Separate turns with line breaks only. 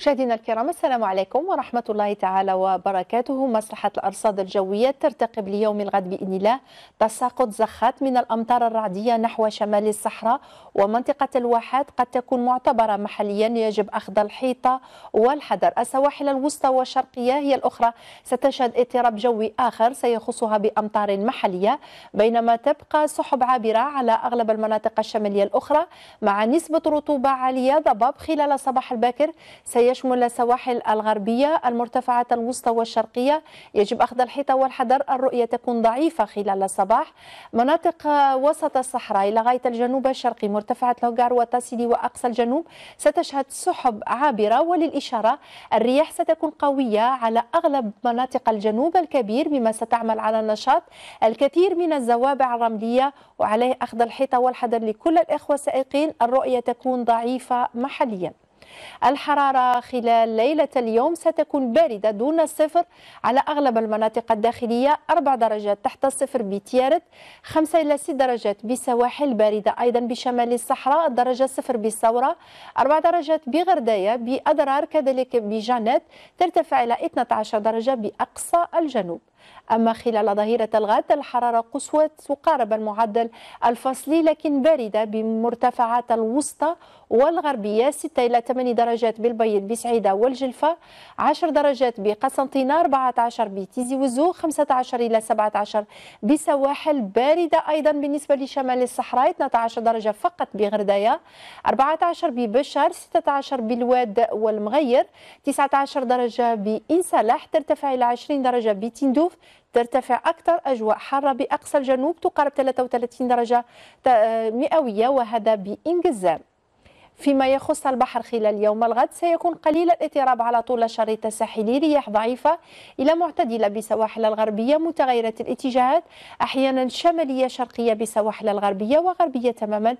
مشاهدينا الكرام السلام عليكم ورحمة الله تعالى وبركاته مصلحة الأرصاد الجوية ترتقب ليوم الغد بإذن الله تساقط زخات من الأمطار الرعدية نحو شمال الصحراء ومنطقة الواحات قد تكون معتبرة محليا يجب أخذ الحيطة والحذر السواحل الوسطى والشرقية هي الأخرى ستشهد اضطراب جوي آخر سيخصها بأمطار محلية بينما تبقى سحب عابرة على أغلب المناطق الشمالية الأخرى مع نسبة رطوبة عالية ضباب خلال صباح الباكر سي سيشمل السواحل الغربية المرتفعة الوسطى والشرقية يجب أخذ الحيطة والحذر الرؤية تكون ضعيفة خلال الصباح مناطق وسط الصحراء إلى غاية الجنوب الشرقي مرتفعة لوغار وتاسيدي وأقصى الجنوب ستشهد سحب عابرة وللإشارة الرياح ستكون قوية على أغلب مناطق الجنوب الكبير بما ستعمل على النشاط الكثير من الزوابع الرملية وعليه أخذ الحيطة والحذر لكل الإخوة السائقين الرؤية تكون ضعيفة محلياً الحرارة خلال ليلة اليوم ستكون باردة دون الصفر على أغلب المناطق الداخلية 4 درجات تحت الصفر بتيارت 5 إلى 6 درجات بسواحل باردة أيضا بشمال الصحراء درجة صفر بالثورة 4 درجات بغرداية بأضرار كذلك بجانات ترتفع إلى 12 درجة بأقصى الجنوب أما خلال ظهيرة الغد الحرارة قصوى تقارب المعدل الفصلي لكن باردة بمرتفعات الوسطى والغربية 6 إلى 8 درجات بالبيض بسعيدة والجلفة 10 درجات بقسنطينة 14 بتيزي وزو 15 إلى 17 بسواحل باردة أيضا بالنسبة لشمال الصحراء 12 درجة فقط بغردية 14 ببشر 16 بالواد والمغير 19 درجة بإنسلاح ترتفع إلى 20 درجة بتندوف ترتفع أكثر أجواء حارة بأقصى الجنوب تقارب 33 درجة آه، مئوية وهذا بإنجزام فيما يخص البحر خلال يوم الغد سيكون قليل الاضطراب على طول الشريط الساحلي رياح ضعيفة إلى معتدلة بسواحل الغربية متغيرة الاتجاهات أحيانا شمالية شرقية بسواحل الغربية وغربية تماما